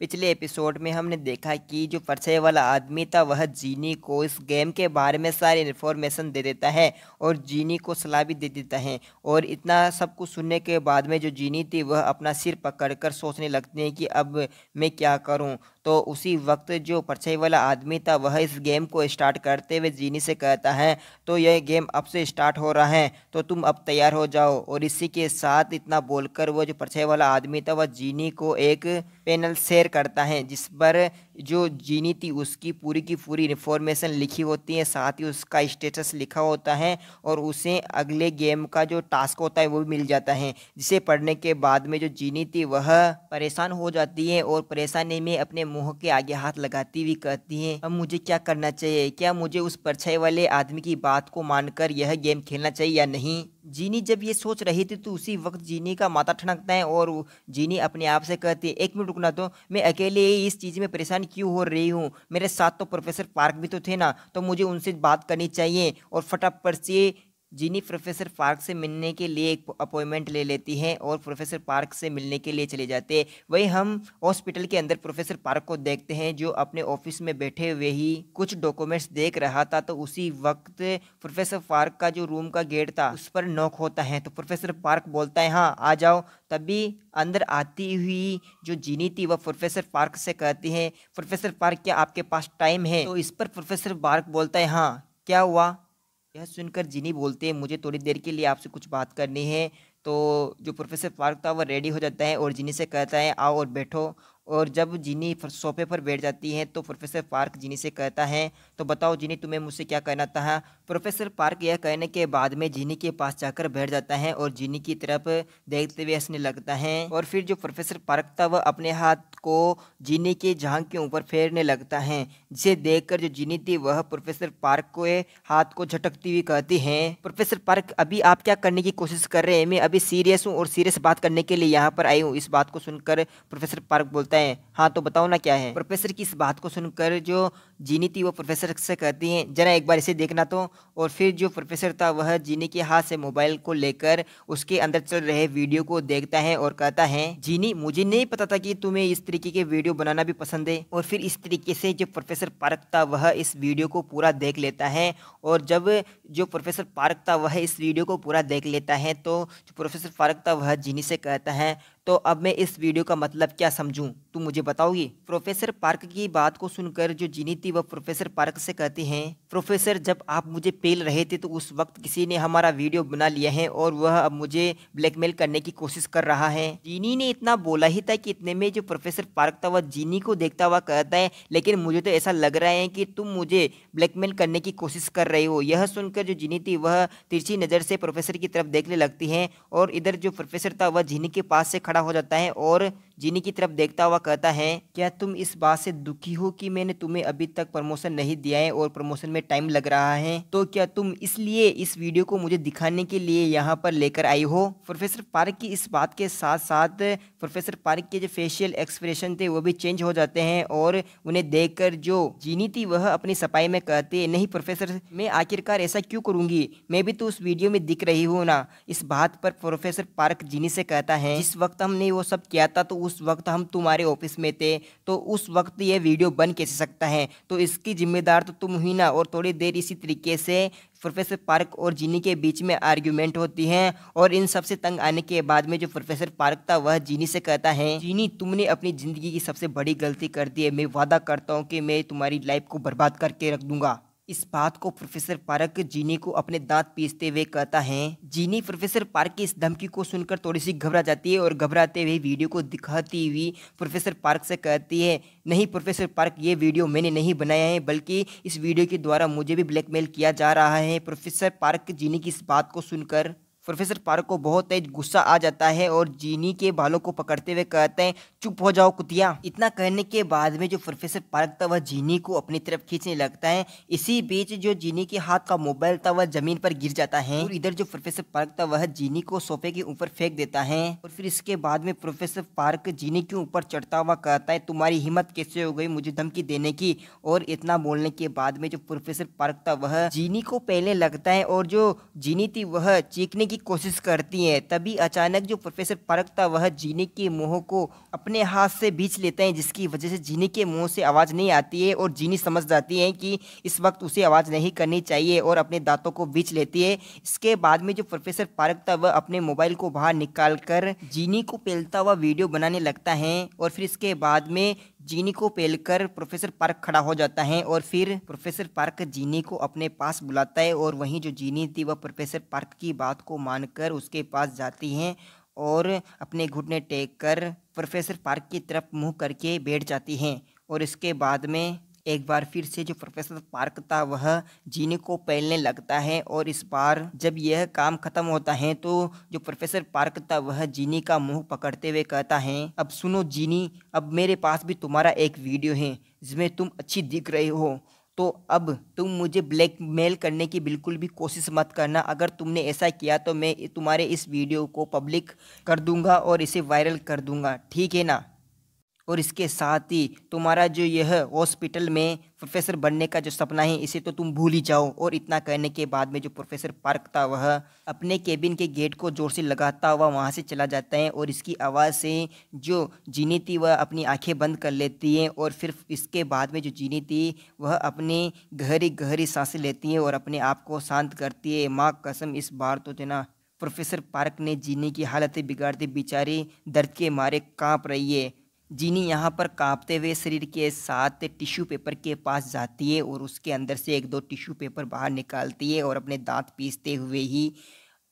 पिछले एपिसोड में हमने देखा कि जो परछाई वाला आदमी था वह जीनी को इस गेम के बारे में सारी इन्फॉर्मेशन दे देता है और जीनी को सलाह भी दे देता है और इतना सब कुछ सुनने के बाद में जो जीनी थी वह अपना सिर पकड़कर सोचने लगती है कि अब मैं क्या करूं तो उसी वक्त जो परछाई वाला आदमी था वह इस गेम को स्टार्ट करते हुए जीनी से कहता है तो यह गेम अब से स्टार्ट हो रहा है तो तुम अब तैयार हो जाओ और इसी के साथ इतना बोलकर वह जो परछाई वाला आदमी था वह जीनी को एक पैनल शेयर शेयर करता है जिस पर जो जीनी थी उसकी पूरी की पूरी इन्फॉर्मेशन लिखी होती है साथ ही उसका स्टेटस लिखा होता है और उसे अगले गेम का जो टास्क होता है वो भी मिल जाता है जिसे पढ़ने के बाद में जो जीनी थी वह परेशान हो जाती है और परेशानी में अपने मुंह के आगे हाथ लगाती हुई कहती है अब मुझे क्या करना चाहिए क्या मुझे उस परछाई वाले आदमी की बात को मानकर यह गेम खेलना चाहिए या नहीं जीनी जब ये सोच रही थी तो उसी वक्त जीनी का माथा ठनकता है और जीनी अपने आप से कहती है एक मिनट रुकना तो मैं अकेले इस चीज़ में परेशान परेशान क्यों हो रही हूँ मेरे साथ तो प्रोफेसर पार्क भी तो थे ना तो मुझे उनसे बात करनी चाहिए और फटाफट से जीनी प्रोफेसर पार्क से मिलने के लिए एक अपॉइंटमेंट ले लेती हैं और प्रोफेसर पार्क से मिलने के लिए चले जाते हैं वही हम हॉस्पिटल के अंदर प्रोफेसर पार्क को देखते हैं जो अपने ऑफिस में बैठे हुए ही कुछ डॉक्यूमेंट्स देख रहा था तो उसी वक्त प्रोफेसर पार्क का जो रूम का गेट था उस पर नोक होता है तो प्रोफेसर पार्क बोलता है हाँ आ जाओ तभी अंदर आती हुई जो जीनी थी वह प्रोफेसर पार्क से कहती है प्रोफेसर पार्क क्या आपके पास टाइम है तो इस पर प्रोफेसर पार्क बोलता है हाँ क्या हुआ यह सुनकर जिनी बोलते हैं मुझे थोड़ी देर के लिए आपसे कुछ बात करनी है तो जो प्रोफेसर पार्क था वह रेडी हो जाता है और जिनी से कहता है आओ और बैठो और जब जिनी सोफे पर बैठ जाती हैं तो प्रोफेसर पार्क जिनी से कहता है तो बताओ जिनी तुम्हें मुझसे क्या कहना था प्रोफेसर पार्क यह कहने के बाद में जिनी के पास जाकर बैठ जाता है और जिनी की तरफ देखते हुए हंसने लगता है और फिर जो प्रोफेसर पार्क था वह अपने हाथ को जिनी के झांग के ऊपर फेरने लगता है जिसे देख जो जिनी थी वह प्रोफेसर पार्क को हाथ को झटकती हुई कहती है प्रोफेसर पार्क अभी आप क्या करने की कोशिश कर रहे हैं मैं अभी सीरियस हूँ और सीरियस बात करने के लिए यहाँ पर आई हूँ इस बात को सुनकर प्रोफेसर पार्क बोलता होता है हाँ तो बताओ ना क्या है प्रोफेसर की इस बात को सुनकर जो जीनी थी वो प्रोफेसर से कहती हैं जरा एक बार इसे देखना तो और फिर जो प्रोफेसर था वह जीनी के हाथ से मोबाइल को लेकर उसके अंदर चल रहे वीडियो को देखता है और कहता है जीनी मुझे नहीं पता था कि तुम्हें इस तरीके के वीडियो बनाना भी पसंद है और फिर इस तरीके से जो प्रोफेसर पार्क था वह इस वीडियो को पूरा देख लेता है और जब जो प्रोफेसर पार्क था वह इस वीडियो को पूरा देख लेता है तो जो प्रोफेसर पार्क था वह जीनी से कहता है तो अब मैं इस वीडियो का मतलब क्या समझूं तुम मुझे बताओगी प्रोफेसर पार्क की बात को सुनकर जो जीनी थी वह प्रोफेसर पार्क से कहती हैं प्रोफेसर जब आप मुझे पेल रहे थे तो उस वक्त किसी ने हमारा वीडियो बना लिया है और वह अब मुझे ब्लैकमेल करने की कोशिश कर रहा है जीनी ने इतना बोला ही था कि इतने में जो प्रोफेसर पार्क था वह जीनी को देखता हुआ कहता है लेकिन मुझे तो ऐसा लग रहा है कि तुम मुझे ब्लैकमेल करने की कोशिश कर रहे हो यह सुनकर जो जीनी थी वह तिरछी नज़र से प्रोफेसर की तरफ देखने लगती है और इधर जो प्रोफेसर था वह जीनी के पास से खड़ा खड़ा हो जाता है और जिनी की तरफ देखता हुआ कहता है क्या तुम इस बात से दुखी हो कि मैंने तुम्हें अभी तक प्रमोशन नहीं दिया है और प्रमोशन में टाइम लग रहा है तो क्या तुम इसलिए इस वीडियो को मुझे दिखाने के लिए यहाँ पर लेकर आई हो प्रोफेसर पार्क की इस बात के साथ साथ प्रोफेसर पार्क के जो फेशियल एक्सप्रेशन थे वो भी चेंज हो जाते हैं और उन्हें देख जो जीनी थी वह अपनी सफाई में कहते नहीं प्रोफेसर मैं आखिरकार ऐसा क्यों करूंगी मैं भी तो उस वीडियो में दिख रही हूँ ना इस बात पर प्रोफेसर पार्क जीनी से कहता है इस वक्त हमने वो सब किया था तो उस वक्त हम तुम्हारे ऑफिस में थे तो उस वक्त ये वीडियो बन कैसे सकता है तो इसकी जिम्मेदार तो तुम ही ना और थोड़ी देर इसी तरीके से प्रोफेसर पार्क और जीनी के बीच में आर्ग्यूमेंट होती है और इन सबसे तंग आने के बाद में जो प्रोफेसर पार्क था वह जीनी से कहता है जीनी तुमने अपनी ज़िंदगी की सबसे बड़ी गलती कर दी है मैं वादा करता हूँ कि मैं तुम्हारी लाइफ को बर्बाद करके रख दूंगा इस बात को प्रोफेसर पार्क जीनी को अपने दांत पीसते हुए कहता है जीनी प्रोफेसर पार्क की इस धमकी को सुनकर थोड़ी सी घबरा जाती है और घबराते हुए वीडियो को दिखाती हुई प्रोफेसर पार्क से कहती है नहीं प्रोफेसर पार्क ये वीडियो मैंने नहीं बनाया है बल्कि इस वीडियो के द्वारा मुझे भी ब्लैकमेल किया जा रहा है प्रोफेसर पार्क जीनी की इस बात को सुनकर प्रोफेसर पार्क को बहुत तेज गुस्सा आ जाता है और जीनी के बालों को पकड़ते हुए कहते हैं चुप हो जाओ कुतिया इतना कहने के बाद में जो प्रोफेसर पार्क था वह जीनी को अपनी तरफ खींचने लगता है इसी बीच जो जीनी के हाथ का मोबाइल था वह जमीन पर गिर जाता है और इधर जो प्रोफेसर पार्क था वह जीनी को सोफे के ऊपर फेंक देता है और फिर इसके बाद में प्रोफेसर पार्क जीनी के ऊपर चढ़ता हुआ कहता है तुम्हारी हिम्मत कैसे हो गई मुझे धमकी देने की और इतना बोलने के बाद में जो प्रोफेसर पार्क था वह जीनी को पहले लगता है और जो जीनी थी वह चीखने की की कोशिश करती हैं तभी अचानक जो प्रोफेसर पारक था वह जीने के मुँह को अपने हाथ से बीच लेते हैं जिसकी वजह से जीने के मुँह से आवाज़ नहीं आती है और जीनी समझ जाती है कि इस वक्त उसे आवाज़ नहीं करनी चाहिए और अपने दांतों को बीच लेती है इसके बाद में जो प्रोफेसर पारक था वह अपने मोबाइल को बाहर निकाल कर जीनी को पेलता हुआ वीडियो बनाने लगता है और फिर इसके बाद में जीनी को पेलकर प्रोफेसर पार्क खड़ा हो जाता है और फिर प्रोफेसर पार्क जीनी को अपने पास बुलाता है और वहीं जो जीनी थी वह प्रोफेसर पार्क की बात को मानकर उसके पास जाती हैं और अपने घुटने टेक कर प्रोफेसर पार्क की तरफ मुंह करके बैठ जाती हैं और इसके बाद में एक बार फिर से जो प्रोफेसर पार्क था वह जीने को पहलने लगता है और इस बार जब यह काम खत्म होता है तो जो प्रोफेसर पार्क था वह जीनी का मुंह पकड़ते हुए कहता है अब सुनो जीनी अब मेरे पास भी तुम्हारा एक वीडियो है जिसमें तुम अच्छी दिख रहे हो तो अब तुम मुझे ब्लैकमेल करने की बिल्कुल भी कोशिश मत करना अगर तुमने ऐसा किया तो मैं तुम्हारे इस वीडियो को पब्लिक कर दूंगा और इसे वायरल कर दूंगा ठीक है ना और इसके साथ ही तुम्हारा जो यह हॉस्पिटल में प्रोफेसर बनने का जो सपना है इसे तो तुम भूल ही जाओ और इतना कहने के बाद में जो प्रोफेसर पार्क था वह अपने केबिन के गेट को जोर से लगाता हुआ वहाँ से चला जाता है और इसकी आवाज़ से जो जीनी थी वह अपनी आंखें बंद कर लेती हैं और फिर इसके बाद में जो जीनी थी वह अपनी गहरी गहरी सांसें लेती हैं और अपने आप को शांत करती है माँ कसम इस बार तो जना प्रोफेसर पार्क ने जीने की हालतें बिगाड़ दी बेचारी दर्द के मारे कांप रही है जीनी यहाँ पर कांपते हुए शरीर के साथ टिश्यू पेपर के पास जाती है और उसके अंदर से एक दो टिश्यू पेपर बाहर निकालती है और अपने दांत पीसते हुए ही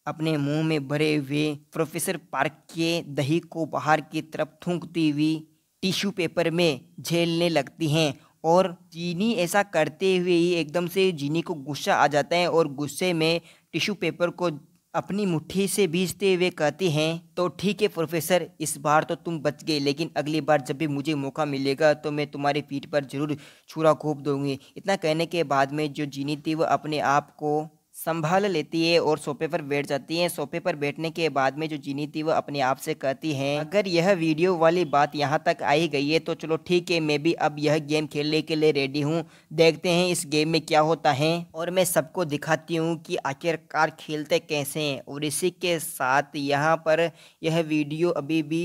अपने मुंह में भरे हुए प्रोफेसर पार्क के दही को बाहर की तरफ थूकती हुई टिश्यू पेपर में झेलने लगती हैं और चीनी ऐसा करते हुए ही एकदम से जीनी को गुस्सा आ जाता है और गुस्से में टिश्यू पेपर को अपनी मुट्ठी से बीजते हुए कहते हैं तो ठीक है प्रोफेसर इस बार तो तुम बच गए लेकिन अगली बार जब भी मुझे मौका मिलेगा तो मैं तुम्हारी पीठ पर जरूर छुरा घोप दूंगी इतना कहने के बाद में जो जीनी थी वह अपने आप को संभाल लेती है और सोफे पर बैठ जाती है सोफे पर बैठने के बाद में जो जीनी थी वह अपने आप से कहती है अगर यह वीडियो वाली बात यहाँ तक आई गई है तो चलो ठीक है मैं भी अब यह गेम खेलने के लिए रेडी हूँ देखते हैं इस गेम में क्या होता है और मैं सबको दिखाती हूँ कि आखिरकार खेलते कैसे हैं और इसी के साथ यहाँ पर यह वीडियो अभी भी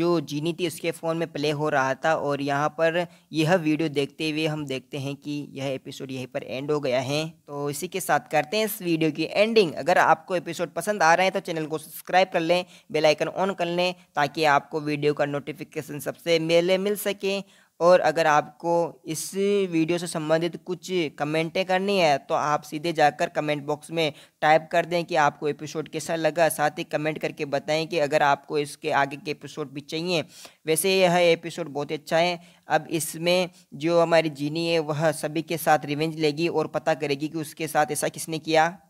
जो जीनी थी उसके फ़ोन में प्ले हो रहा था और यहाँ पर यह वीडियो देखते हुए हम देखते हैं कि यह एपिसोड यहीं पर एंड हो गया है तो इसी के साथ करते हैं वीडियो की एंडिंग अगर आपको एपिसोड पसंद आ रहे हैं तो चैनल को सब्सक्राइब कर लें बेलाइकन ऑन कर लें ताकि आपको वीडियो का नोटिफिकेशन सबसे मेले मिल सके और अगर आपको इस वीडियो से संबंधित कुछ कमेंटें करनी है तो आप सीधे जाकर कमेंट बॉक्स में टाइप कर दें कि आपको एपिसोड कैसा लगा साथ ही कमेंट करके बताएं कि अगर आपको इसके आगे के एपिसोड भी चाहिए वैसे यह एपिसोड बहुत अच्छा है अब इसमें जो हमारी जीनी है वह सभी के साथ रिवेंज लेगी और पता करेगी कि उसके साथ ऐसा किसने किया